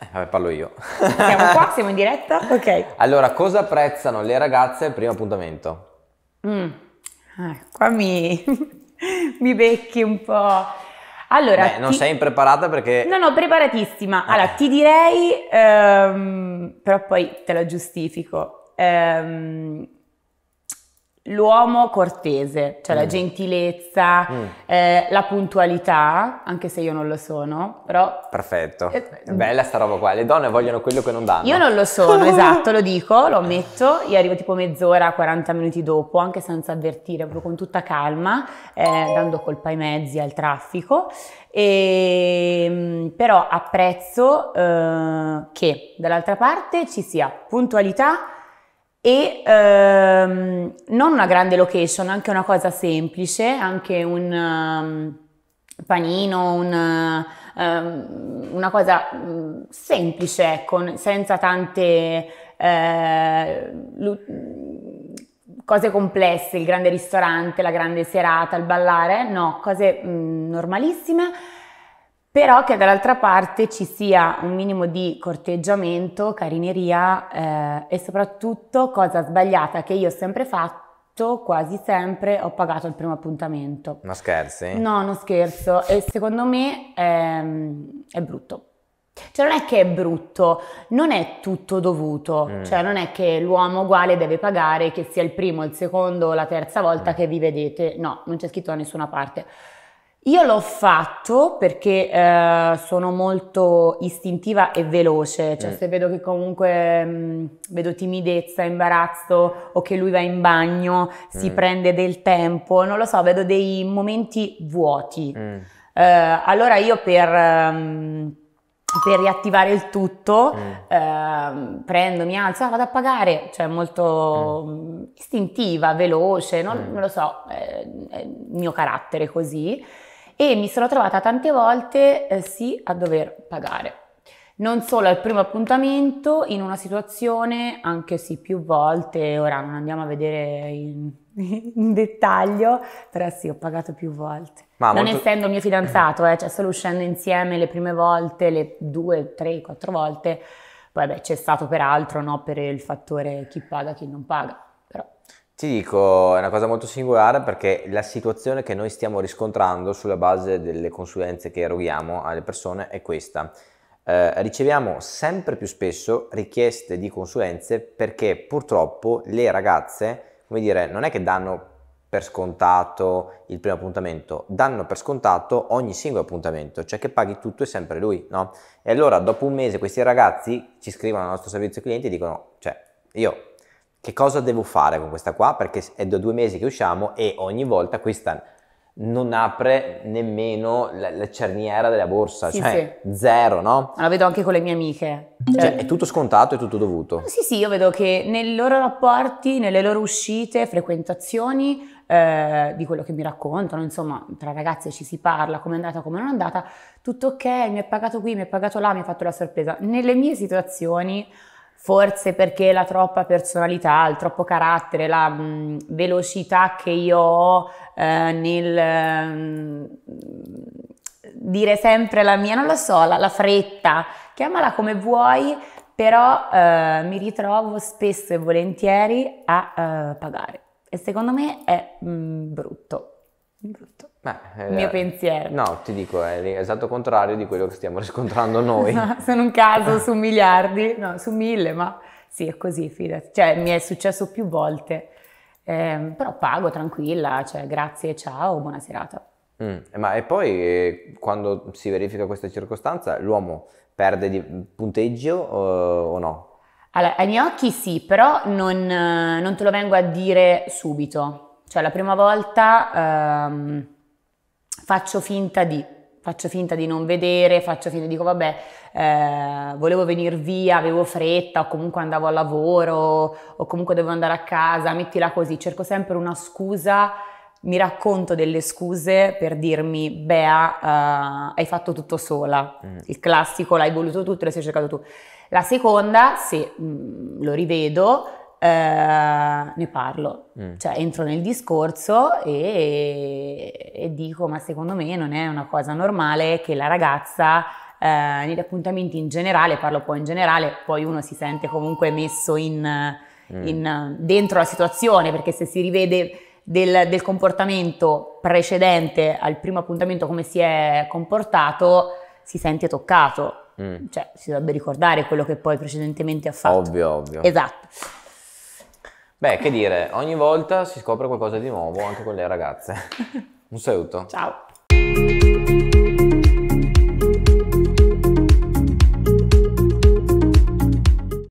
Eh, vabbè, parlo io. Siamo qua, siamo in diretta? Ok. Allora, cosa apprezzano le ragazze al primo appuntamento? Mm. Ah, qua mi... mi becchi un po'. Allora, Beh, non ti... sei impreparata perché... No, no, preparatissima. Allora, ti direi, ehm, però poi te la giustifico, ehm, l'uomo cortese, cioè mm. la gentilezza, mm. eh, la puntualità, anche se io non lo sono, però... Perfetto, eh, bella sta roba qua, le donne vogliono quello che non danno. Io non lo sono, esatto, lo dico, lo ammetto, io arrivo tipo mezz'ora, 40 minuti dopo, anche senza avvertire, proprio con tutta calma, eh, dando colpa ai mezzi, al traffico, e, ehm, però apprezzo eh, che dall'altra parte ci sia puntualità, e ehm, non una grande location, anche una cosa semplice, anche un um, panino, un, um, una cosa mm, semplice, ecco, senza tante eh, lu- mm, cose complesse, il grande ristorante, la grande serata, il ballare, no, cose mm, normalissime però che dall'altra parte ci sia un minimo di corteggiamento, carineria eh, e soprattutto cosa sbagliata che io ho sempre fatto quasi sempre ho pagato il primo appuntamento. Ma scherzi? No, non scherzo e secondo me ehm, è brutto. Cioè non è che è brutto, non è tutto dovuto, mm. cioè non è che l'uomo uguale deve pagare che sia il primo, il secondo o la terza volta mm. che vi vedete, no, non c'è scritto da nessuna parte. Io l'ho fatto perché eh, sono molto istintiva e veloce, cioè mm. se vedo che comunque mh, mm, vedo timidezza, imbarazzo o che lui va in bagno, si eh. prende del tempo, non lo so, vedo dei momenti vuoti. Mm. Eh, allora io per... Mh, ehm, per riattivare il tutto, mm. eh, ehm, prendo, mi alzo, ah, vado a pagare, cioè molto mm. istintiva, veloce, non, mm. non lo so, eh, è il mio carattere così e mi sono trovata tante volte eh, sì a dover pagare. Non solo al primo appuntamento, in una situazione, anche sì più volte, ora non andiamo a vedere in, in dettaglio, però sì ho pagato più volte. Ma non molto... essendo mio fidanzato, eh, cioè solo uscendo insieme le prime volte, le due, tre, quattro volte, poi beh c'è stato peraltro no, per il fattore chi paga, chi non paga. Ti dico, è una cosa molto singolare perché la situazione che noi stiamo riscontrando sulla base delle consulenze che eroghiamo alle persone è questa. Eh, riceviamo sempre più spesso richieste di consulenze perché purtroppo le ragazze, come dire, non è che danno per scontato il primo appuntamento, danno per scontato ogni singolo appuntamento, cioè che paghi tutto e sempre lui, no? E allora dopo un mese questi ragazzi ci scrivono al nostro servizio clienti e dicono, cioè, io che cosa devo fare con questa qua? Perché è da due mesi che usciamo e ogni volta questa non apre nemmeno la, la cerniera della borsa, sì, cioè sì. zero, no? La vedo anche con le mie amiche. Cioè, cioè è tutto scontato, è tutto dovuto. Sì, sì, io vedo che nei loro rapporti, nelle loro uscite, frequentazioni, eh, di quello che mi raccontano, insomma, tra ragazze ci si parla, come è andata, come non è andata, tutto ok, mi ha pagato qui, mi ha pagato là, mi ha fatto la sorpresa. Nelle mie situazioni forse perché la troppa personalità, il troppo carattere, la mh, mm, velocità che io ho eh, nel mh, mm, dire sempre la mia, non lo so, la, la fretta, chiamala come vuoi, però eh, mi ritrovo spesso e volentieri a eh, pagare e secondo me è mh, mm, brutto brutto. Beh, il mio eh, pensiero. No, ti dico, è l'esatto contrario di quello che stiamo riscontrando noi. sono un caso su miliardi, no, su mille, ma sì, è così, fidati. Cioè, mi è successo più volte, eh, però pago tranquilla, cioè, grazie, ciao, buona serata. Mm, ma e poi eh, quando si verifica questa circostanza, l'uomo perde punteggio eh, o no? Allora, ai miei occhi sì, però non, non te lo vengo a dire subito cioè la prima volta ehm, faccio finta di, faccio finta di non vedere, faccio finta, dico vabbè, eh, volevo venire via, avevo fretta o comunque andavo al lavoro o comunque dovevo andare a casa, mettila così, cerco sempre una scusa, mi racconto delle scuse per dirmi Bea, eh, hai fatto tutto sola, mm. il classico l'hai voluto tutto, lo sei cercato tu. La seconda, se mh, mm, lo rivedo, eh, ne parlo, mm. cioè entro nel discorso e, e, dico ma secondo me non è una cosa normale che la ragazza eh, negli appuntamenti in generale, parlo poi in generale, poi uno si sente comunque messo in, mm. in, dentro la situazione perché se si rivede del, del, comportamento precedente al primo appuntamento come si è comportato si sente toccato, mm. cioè si dovrebbe ricordare quello che poi precedentemente ha fatto. Ovvio, ovvio. Esatto. Beh, che dire, ogni volta si scopre qualcosa di nuovo anche con le ragazze. Un saluto. Ciao.